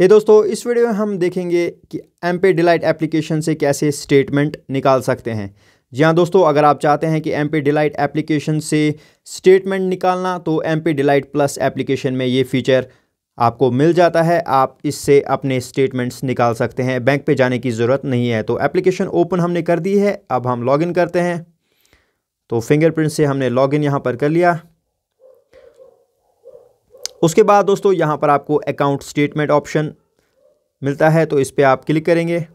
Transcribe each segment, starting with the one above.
ये hey दोस्तों इस वीडियो में हम देखेंगे कि एम पे डिलाइट एप्लीकेशन से कैसे स्टेटमेंट निकाल सकते हैं जी हाँ दोस्तों अगर आप चाहते हैं कि एम पे डिलाइट एप्लीकेशन से स्टेटमेंट निकालना तो एम पे डिलाइट प्लस एप्लीकेशन में ये फीचर आपको मिल जाता है आप इससे अपने स्टेटमेंट्स निकाल सकते हैं बैंक पे जाने की ज़रूरत नहीं है तो एप्लीकेशन ओपन हमने कर दी है अब हम लॉगिन करते हैं तो फिंगरप्रिंट से हमने लॉगिन यहाँ पर कर लिया उसके बाद दोस्तों यहाँ पर आपको अकाउंट स्टेटमेंट ऑप्शन मिलता है तो इस पर आप क्लिक करेंगे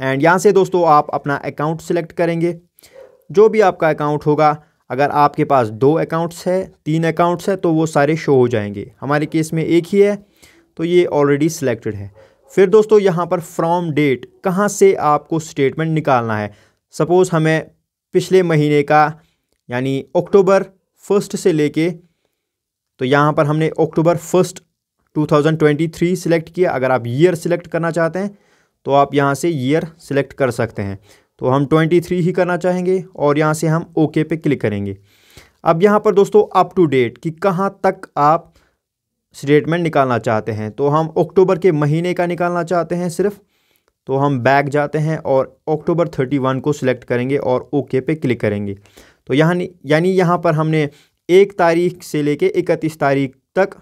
एंड यहाँ से दोस्तों आप अपना अकाउंट सेलेक्ट करेंगे जो भी आपका अकाउंट होगा अगर आपके पास दो अकाउंट्स है तीन अकाउंट्स है तो वो सारे शो हो जाएंगे हमारे केस में एक ही है तो ये ऑलरेडी सिलेक्टेड है फिर दोस्तों यहाँ पर फ्रॉम डेट कहाँ से आपको स्टेटमेंट निकालना है सपोज़ हमें पिछले महीने का यानी अक्टूबर फर्स्ट से लेके तो यहाँ पर हमने अक्टूबर फर्स्ट 2023 सिलेक्ट किया अगर आप ईयर सिलेक्ट करना चाहते हैं तो आप यहाँ से ईयर सिलेक्ट कर सकते हैं तो हम 23 ही करना चाहेंगे और यहाँ से हम ओके पे क्लिक करेंगे अब यहाँ पर दोस्तों अप टू डेट कि कहाँ तक आप स्टेटमेंट निकालना चाहते हैं तो हम अक्टूबर के महीने का निकालना चाहते हैं सिर्फ तो हम बैक जाते हैं और अक्टूबर 31 को सिलेक्ट करेंगे और ओके पे क्लिक करेंगे तो यहाँ यानी यहाँ पर हमने एक तारीख से लेके इकतीस तारीख तक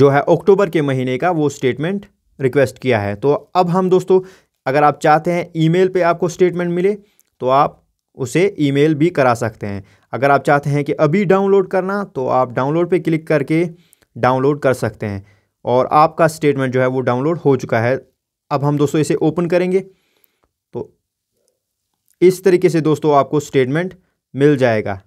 जो है अक्टूबर के महीने का वो स्टेटमेंट रिक्वेस्ट किया है तो अब हम दोस्तों अगर आप चाहते हैं ईमेल पे आपको स्टेटमेंट मिले तो आप उसे ईमेल भी करा सकते हैं अगर आप चाहते हैं कि अभी डाउनलोड करना तो आप डाउनलोड पे क्लिक करके डाउनलोड कर सकते हैं और आपका स्टेटमेंट जो है वो डाउनलोड हो चुका है अब हम दोस्तों इसे ओपन करेंगे तो इस तरीके से दोस्तों आपको स्टेटमेंट मिल जाएगा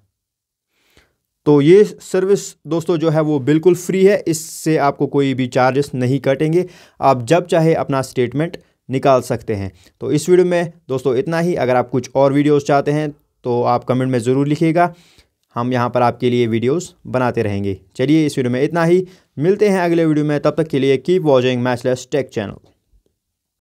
तो ये सर्विस दोस्तों जो है वो बिल्कुल फ्री है इससे आपको कोई भी चार्जेस नहीं कटेंगे आप जब चाहे अपना स्टेटमेंट निकाल सकते हैं तो इस वीडियो में दोस्तों इतना ही अगर आप कुछ और वीडियोस चाहते हैं तो आप कमेंट में ज़रूर लिखिएगा हम यहाँ पर आपके लिए वीडियोस बनाते रहेंगे चलिए इस वीडियो में इतना ही मिलते हैं अगले वीडियो में तब तक के लिए keep watching matchless tech channel